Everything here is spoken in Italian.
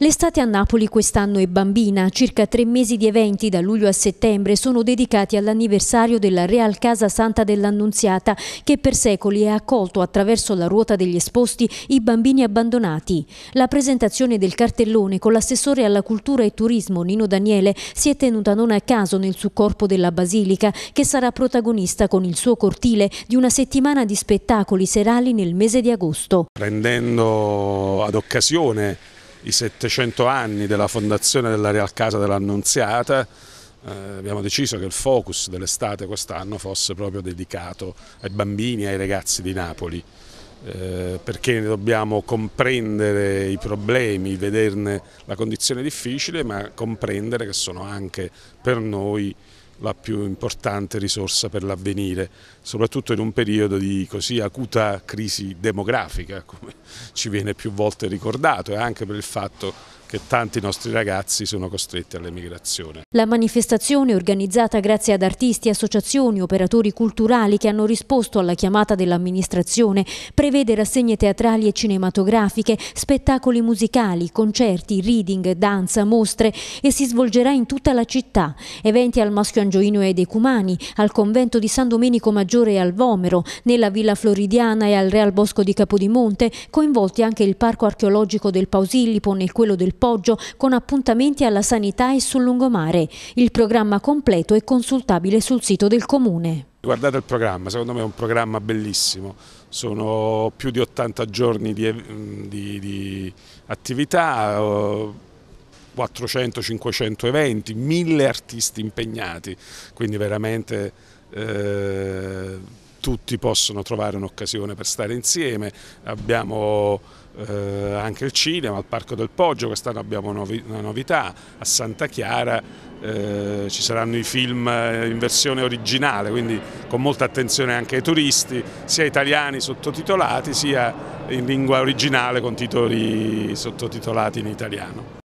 L'estate a Napoli quest'anno è bambina, circa tre mesi di eventi da luglio a settembre sono dedicati all'anniversario della Real Casa Santa dell'Annunziata che per secoli ha accolto attraverso la ruota degli esposti i bambini abbandonati. La presentazione del cartellone con l'assessore alla cultura e turismo Nino Daniele si è tenuta non a caso nel succorpo della Basilica che sarà protagonista con il suo cortile di una settimana di spettacoli serali nel mese di agosto. Prendendo ad occasione i 700 anni della fondazione della Real Casa dell'Annunziata, eh, abbiamo deciso che il focus dell'estate quest'anno fosse proprio dedicato ai bambini e ai ragazzi di Napoli, eh, perché dobbiamo comprendere i problemi, vederne la condizione difficile, ma comprendere che sono anche per noi la più importante risorsa per l'avvenire, soprattutto in un periodo di così acuta crisi demografica, come ci viene più volte ricordato, e anche per il fatto che tanti nostri ragazzi sono costretti all'emigrazione. La manifestazione organizzata grazie ad artisti, associazioni, operatori culturali che hanno risposto alla chiamata dell'amministrazione prevede rassegne teatrali e cinematografiche, spettacoli musicali, concerti, reading, danza, mostre e si svolgerà in tutta la città. Eventi al Maschio Angioino e dei Cumani, al convento di San Domenico Maggiore e al Vomero, nella Villa Floridiana e al Real Bosco di Capodimonte, coinvolti anche il Parco Archeologico del Pausillipo nel quello del Poggio con appuntamenti alla sanità e sul lungomare. Il programma completo è consultabile sul sito del Comune. Guardate il programma, secondo me è un programma bellissimo, sono più di 80 giorni di, di, di attività, 400-500 eventi, 1000 artisti impegnati, quindi veramente... Eh, tutti possono trovare un'occasione per stare insieme, abbiamo eh, anche il cinema, al Parco del Poggio, quest'anno abbiamo novi una novità, a Santa Chiara eh, ci saranno i film eh, in versione originale, quindi con molta attenzione anche ai turisti, sia italiani sottotitolati sia in lingua originale con titoli sottotitolati in italiano.